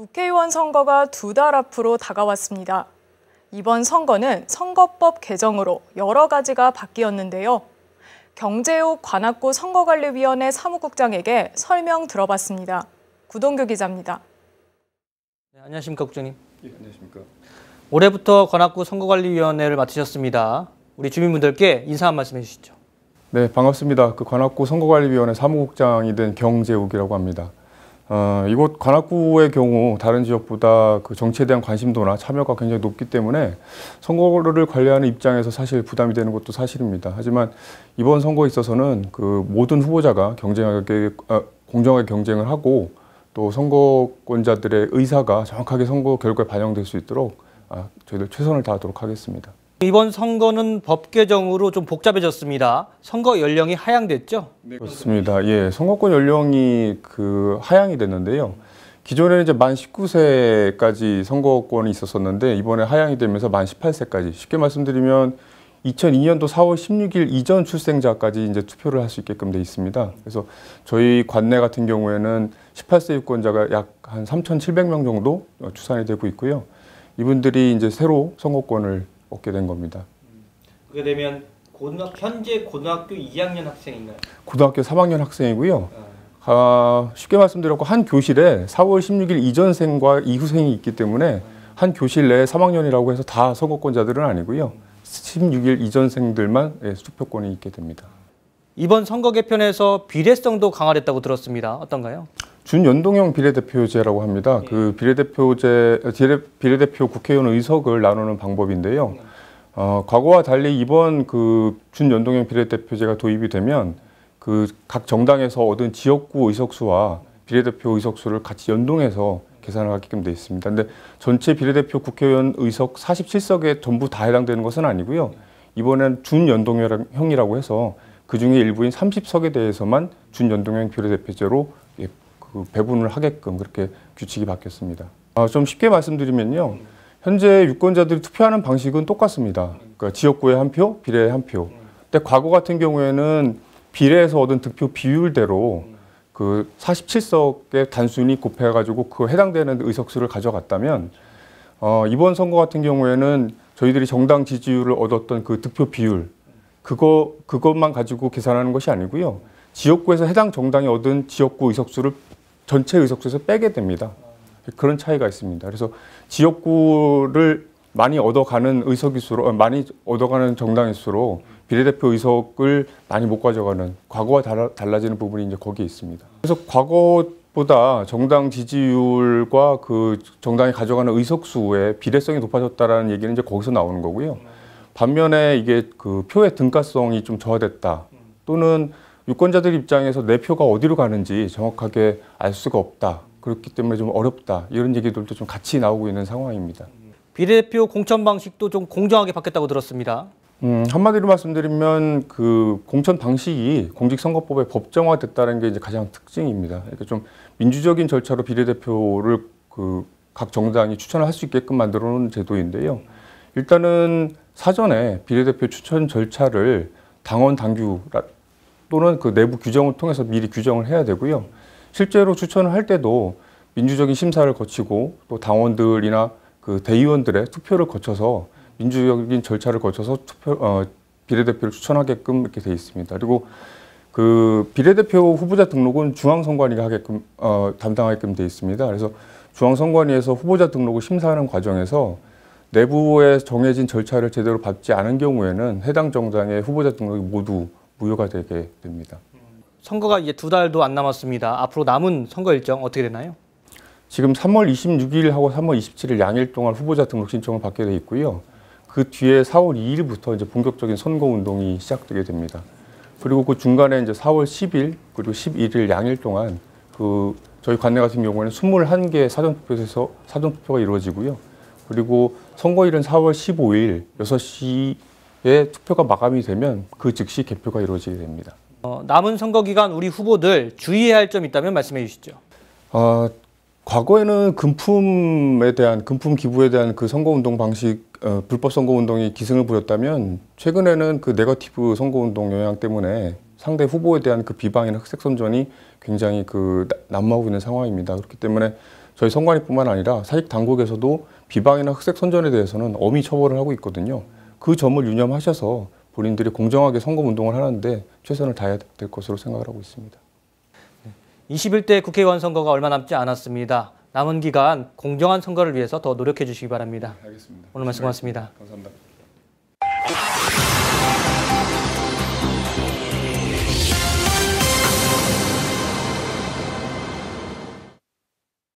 국회의원 선거가 두 달 앞으로 다가왔습니다. 이번 선거는 선거법 개정으로 여러 가지가 바뀌었는데요. 경제옥 관악구 선거관리위원회 사무국장에게 설명 들어봤습니다. 구동규 기자입니다. 네, 안녕하십니까 국장님. 예, 안녕하십니까. 올해부터 관악구 선거관리위원회를 맡으셨습니다. 우리 주민분들께 인사 한 말씀 해주시죠. 네, 반갑습니다. 그 관악구 선거관리위원회 사무국장이 된 경제옥이라고 합니다. 어, 이곳 관악구의 경우 다른 지역보다 그 정치에 대한 관심도나 참여가 굉장히 높기 때문에 선거를 관리하는 입장에서 사실 부담이 되는 것도 사실입니다. 하지만 이번 선거에 있어서는 그 모든 후보자가 경쟁하게 아, 공정하게 경쟁을 하고 또 선거권자들의 의사가 정확하게 선거 결과에 반영될 수 있도록 아, 저희들 최선을 다하도록 하겠습니다. 이번 선거는 법 개정으로 좀 복잡해졌습니다. 선거 연령이 하향됐죠? 네, 그렇습니다. 예, 선거권 연령이 그 하향이 됐는데요. 기존에는 이제 만 19세까지 선거권이 있었었는데 이번에 하향이 되면서 만 18세까지 쉽게 말씀드리면 2002년도 4월 16일 이전 출생자까지 이제 투표를 할 수 있게끔 돼 있습니다. 그래서 저희 관내 같은 경우에는 18세 유권자가 약 한 3,700명 정도 추산이 되고 있고요. 이분들이 이제 새로 선거권을 얻게 된 겁니다. 그게 되면 고등학, 현재 고등학교 2학년 학생인가요? 고등학교 3학년 학생이고요. 아, 아 쉽게 말씀드렸고 한 교실에 4월 16일 이전생과 이후생이 있기 때문에 아. 한 교실 내에 3학년이라고 해서 다 선거권자들은 아니고요. 16일 이전생들만 투표권이 예, 있게 됩니다. 이번 선거 개편에서 비례성도 강화됐다고 들었습니다. 어떤가요? 준연동형 비례대표제라고 합니다. 네. 그 비례대표제 비례대표 국회의원 의석을 나누는 방법인데요. 네. 어, 과거와 달리 이번 그 준연동형 비례대표제가 도입이 되면 그 각 정당에서 얻은 지역구 의석수와 비례대표 의석수를 같이 연동해서 계산을 하게끔 돼 있습니다. 근데 전체 비례대표 국회의원 의석 47석에 전부 다 해당되는 것은 아니고요. 예. 이번엔 준연동형이라고 해서 그 중에 일부인 30석에 대해서만 준연동형 비례대표제로 그 배분을 하게끔 그렇게 규칙이 바뀌었습니다. 아, 좀 쉽게 말씀드리면요. 현재 유권자들이 투표하는 방식은 똑같습니다. 그러니까 지역구에 한 표, 비례에 한 표. 근데 과거 같은 경우에는 비례에서 얻은 득표 비율대로 그 47석에 단순히 곱해가지고 그 해당되는 의석수를 가져갔다면 어, 이번 선거 같은 경우에는 저희들이 정당 지지율을 얻었던 그 득표 비율 그거 그것만 가지고 계산하는 것이 아니고요. 지역구에서 해당 정당이 얻은 지역구 의석수를 전체 의석수에서 빼게 됩니다. 그런 차이가 있습니다. 그래서 지역구를 많이 얻어가는 의석일수록 어, 많이 얻어가는 정당일수록 비례대표 의석을 많이 못 가져가는 과거와 달라, 지는 부분이 이제 거기에 있습니다. 그래서 과거보다 정당 지지율과 그 정당이 가져가는 의석수의 비례성이 높아졌다라는 얘기는 이제 거기서 나오는 거고요. 반면에 이게 그 표의 등가성이 좀 저하됐다 또는 유권자들 입장에서 내 표가 어디로 가는지 정확하게 알 수가 없다. 그렇기 때문에 좀 어렵다. 이런 얘기들도 좀 같이 나오고 있는 상황입니다. 비례대표 공천 방식도 좀 공정하게 바뀌었다고 들었습니다. 음, 한마디로 말씀드리면 그 공천 방식이 공직선거법에 법정화됐다는 게 이제 가장 특징입니다. 그러니까 좀 민주적인 절차로 비례대표를 그각 정당이 추천을 할 수 있게끔 만들어 놓은 제도인데요. 일단은 사전에 비례대표 추천 절차를 당원 당규 또는 그 내부 규정을 통해서 미리 규정을 해야 되고요. 실제로 추천을 할 때도 민주적인 심사를 거치고 또 당원들이나 그 대의원들의 투표를 거쳐서 민주적인 절차를 거쳐서 투표, 어, 비례대표를 추천하게끔 이렇게 돼 있습니다. 그리고 그 비례대표 후보자 등록은 중앙선관위가 하게끔 어, 담당하게끔 돼 있습니다. 그래서 중앙선관위에서 후보자 등록을 심사하는 과정에서 내부에 정해진 절차를 제대로 밟지 않은 경우에는 해당 정당의 후보자 등록이 모두 무효가 되게 됩니다. 선거가 이제 두 달도 안 남았습니다. 앞으로 남은 선거 일정 어떻게 되나요? 지금 3월 26일하고 3월 27일 양일 동안 후보자 등록 신청을 받게 돼 있고요. 그 뒤에 4월 2일부터 이제 본격적인 선거 운동이 시작되게 됩니다. 그리고 그 중간에 이제 4월 10일 그리고 11일 양일 동안 그 저희 관내 같은 경우에는 21개 사전투표에서 사전투표가 이루어지고요. 그리고 선거일은 4월 15일 6시 예, 투표가 마감이 되면 그 즉시 개표가 이루어지게 됩니다. 어, 남은 선거 기간 우리 후보들 주의해야 할점 있다면 말씀해 주시죠. 어, 과거에는 금품에 대한 금품 기부에 대한 그 선거운동 방식 어, 불법 선거운동이 기승을 부렸다면 최근에는 그 네거티브 선거운동 영향 때문에 상대 후보에 대한 그 비방이나 흑색 선전이 굉장히 그 난무하고 있는 상황입니다. 그렇기 때문에 저희 선관위뿐만 아니라 사익 당국에서도 비방이나 흑색 선전에 대해서는 엄히 처벌을 하고 있거든요. 그 점을 유념하셔서 본인들이 공정하게 선거운동을 하는데 최선을 다해야 될 것으로 생각 하고 있습니다. 21대 국회의원 선거가 얼마 남지 않았습니다. 남은 기간 공정한 선거를 위해서 더 노력해 주시기 바랍니다. 네, 알겠습니다. 오늘 말씀 고맙습니다. 네, 감사합니다.